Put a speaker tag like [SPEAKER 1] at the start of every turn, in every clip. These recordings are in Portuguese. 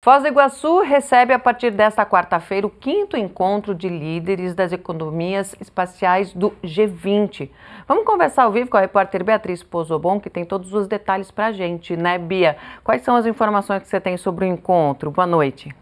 [SPEAKER 1] Foz do Iguaçu recebe a partir desta quarta-feira o quinto encontro de líderes das economias espaciais do G20. Vamos conversar ao vivo com a repórter Beatriz Pozobon, que tem todos os detalhes para a gente, né, Bia? Quais são as informações que você tem sobre o encontro? Boa noite.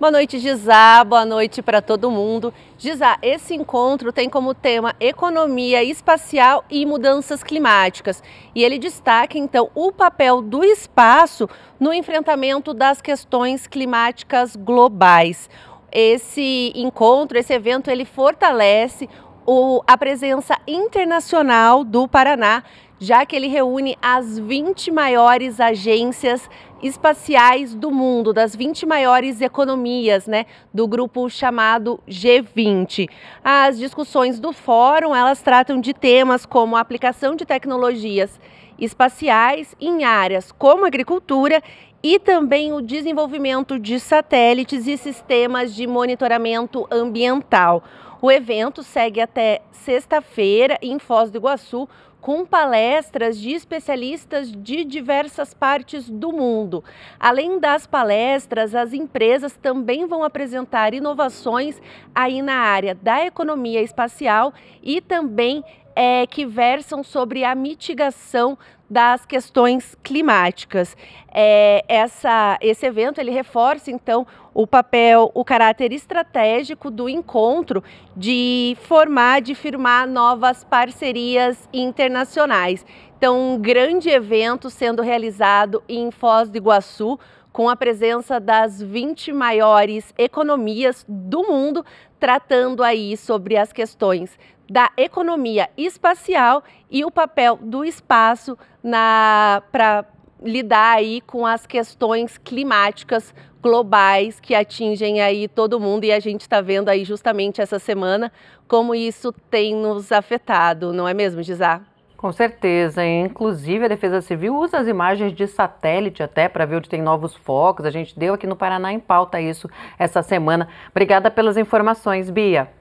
[SPEAKER 2] Boa noite, Gizá. Boa noite para todo mundo. Gizá, esse encontro tem como tema economia espacial e mudanças climáticas. E ele destaca, então, o papel do espaço no enfrentamento das questões climáticas globais. Esse encontro, esse evento, ele fortalece o, a presença internacional do Paraná, já que ele reúne as 20 maiores agências espaciais do mundo, das 20 maiores economias né, do grupo chamado G20. As discussões do fórum elas tratam de temas como a aplicação de tecnologias espaciais em áreas como agricultura e também o desenvolvimento de satélites e sistemas de monitoramento ambiental. O evento segue até sexta-feira em Foz do Iguaçu, com palestras de especialistas de diversas partes do mundo. Além das palestras, as empresas também vão apresentar inovações aí na área da economia espacial e também é, que versam sobre a mitigação das questões climáticas. É, essa, esse evento ele reforça então o papel, o caráter estratégico do encontro de formar, de firmar novas parcerias internacionais. Então, um grande evento sendo realizado em Foz do Iguaçu com a presença das 20 maiores economias do mundo, tratando aí sobre as questões da economia espacial e o papel do espaço para lidar aí com as questões climáticas globais que atingem aí todo mundo e a gente está vendo aí justamente essa semana como isso tem nos afetado, não é mesmo, Gisá? Com certeza,
[SPEAKER 1] inclusive a Defesa Civil usa as imagens de satélite até para ver onde tem novos focos. A gente deu aqui no Paraná em pauta isso essa semana. Obrigada pelas informações, Bia.